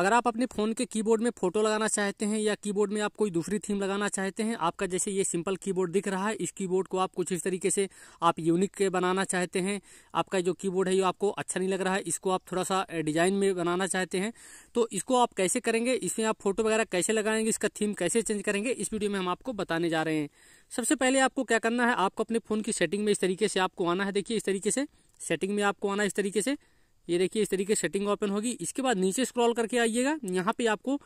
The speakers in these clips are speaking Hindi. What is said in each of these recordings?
अगर आप अपने फ़ोन के कीबोर्ड में फ़ोटो लगाना चाहते हैं या कीबोर्ड में आप कोई दूसरी थीम लगाना चाहते हैं आपका जैसे ये सिंपल कीबोर्ड दिख रहा है इस कीबोर्ड को आप कुछ इस तरीके से आप यूनिक बनाना चाहते हैं आपका जो कीबोर्ड है ये आपको अच्छा नहीं लग रहा है इसको आप थोड़ा सा डिज़ाइन में बनाना चाहते हैं तो इसको आप कैसे करेंगे इसमें आप फोटो वगैरह कैसे लगाएंगे इसका थीम कैसे चेंज करेंगे इस वीडियो में हम आपको बताने जा रहे हैं सबसे पहले आपको क्या करना है आपको अपने फ़ोन की सेटिंग में इस तरीके से आपको आना है देखिए इस तरीके से सेटिंग में आपको आना है इस तरीके से ये देखिए इस तरीके सेटिंग ओपन होगी इसके बाद नीचे स्क्रॉल करके आइएगा यहाँ पे आपको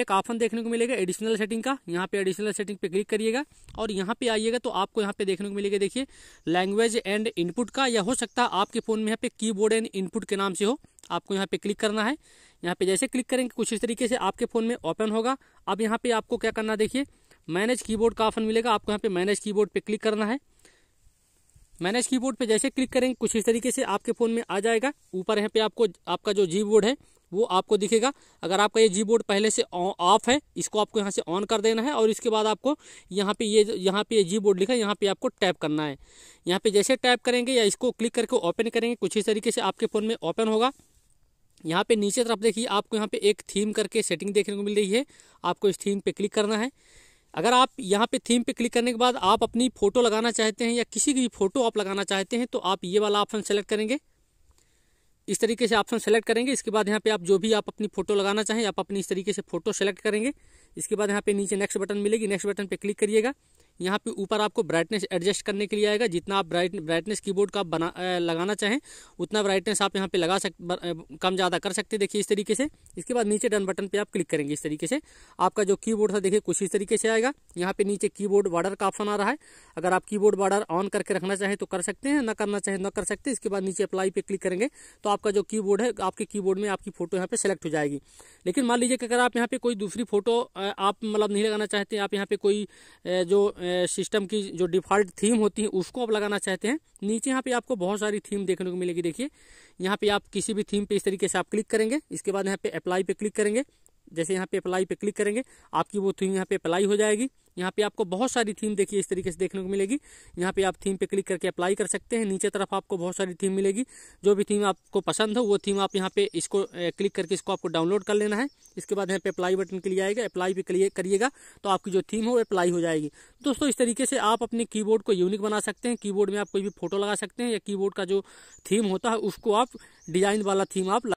एक ऑप्शन देखने को मिलेगा एडिशनल सेटिंग का यहाँ पे एडिशनल सेटिंग पे क्लिक करिएगा और यहाँ पे आइएगा तो आपको यहाँ पे देखने को मिलेगा देखिए लैंग्वेज एंड इनपुट का या हो सकता है आपके फ़ोन में यहाँ पे कीबोर्ड एंड इनपुट के नाम से हो आपको यहाँ पे क्लिक करना है यहाँ पे जैसे क्लिक करेंगे कुछ इस तरीके से आपके फ़ोन में ओपन होगा अब यहाँ पे आपको क्या करना देखिए मैनेज कीबोर्ड का ऑप्शन मिलेगा आपको यहाँ पे मैनेज कीबोर्ड पे क्लिक करना है मैनेज कीबोर्ड पे जैसे क्लिक करेंगे कुछ इस तरीके से आपके फ़ोन में आ जाएगा ऊपर यहाँ पे आपको आपका जो जी बोर्ड है वो आपको दिखेगा अगर आपका ये जी बोर्ड पहले से ऑफ है इसको आपको यहाँ से ऑन कर देना है और इसके बाद आपको यहाँ पे ये यहाँ पे ये जी बोर्ड लिखा है यहाँ पे आपको टैप करना है यहाँ पे जैसे टैप करेंगे या इसको क्लिक करके ओपन करेंगे कुछ इस तरीके से आपके फ़ोन में ओपन होगा यहाँ पे नीचे तरफ देखिए आपको यहाँ पे एक थीम करके सेटिंग देखने को मिल रही है आपको इस थीम पे क्लिक करना है अगर आप यहाँ पे थीम पे क्लिक करने के बाद आप अपनी फ़ोटो लगाना चाहते हैं या किसी की भी फ़ोटो आप लगाना चाहते हैं तो आप ये वाला ऑप्शन सेलेक्ट करेंगे इस तरीके से ऑप्शन सेलेक्ट करेंगे इसके बाद यहाँ पे आप जो भी आप अपनी फ़ोटो लगाना चाहें आप अपनी इस तरीके से फ़ोटो सेलेक्ट करेंगे इसके बाद यहाँ पे नीचे नेक्स्ट बटन मिलेगी नेक्स्ट बटन पे क्लिक करिएगा यहाँ पे ऊपर आपको ब्राइटनेस एडजस्ट करने के लिए आएगा जितना आप ब्राइट ब्राइटनेस कीबोर्ड का बना लगाना चाहें उतना ब्राइटनेस आप यहाँ पे लगा सक कम ज़्यादा कर सकते देखिए इस तरीके से इसके बाद नीचे डन बटन पर आप क्लिक करेंगे इस तरीके से आपका जो की था देखिए कुछ इस तरीके से आएगा यहाँ पे नीचे की बॉर्डर का ऑप्शन आ रहा है अगर आप की बॉर्डर ऑन करके रखना चाहें तो कर सकते हैं ना करना चाहें तो ना कर सकते इसके बाद नीचे अप्लाई पर क्लिक करेंगे तो आपका जो की है आपके की में आपकी फोटो यहाँ पर सेलेक्ट हो जाएगी लेकिन मान लीजिए कि अगर आप यहाँ पर कोई दूसरी फोटो आप मतलब नहीं लगाना चाहते आप यहाँ पर कोई जो सिस्टम की जो डिफ़ॉल्ट थीम होती है उसको आप लगाना चाहते हैं नीचे यहाँ पे आपको बहुत सारी थीम देखने को मिलेगी देखिए यहाँ पे आप किसी भी थीम पे इस तरीके से आप क्लिक करेंगे इसके बाद यहाँ पे अप्लाई पे क्लिक करेंगे जैसे यहाँ पे अप्लाई पे क्लिक करेंगे आपकी वो थीम यहाँ पे अप्लाई हो जाएगी यहाँ पे आपको बहुत सारी थीम देखिए इस तरीके से देखने को मिलेगी यहाँ पे आप थीम पे क्लिक करके अप्लाई कर सकते हैं नीचे तरफ आपको बहुत सारी थीम मिलेगी जो भी थीम आपको पसंद हो वो थीम आप यहाँ पे इसको क्लिक करके इसको आपको डाउनलोड कर लेना है इसके बाद यहाँ पे अप्लाई बटन के लिए आएगा अप्लाई भी क्लियर करिएगा तो आपकी जो थीम है वो अप्लाई हो जाएगी दोस्तों इस तरीके से आप अपने की को यूनिक बना सकते हैं की में आप कोई भी फोटो लगा सकते हैं या की का जो थीम होता है उसको आप डिजाइन वाला थीम आप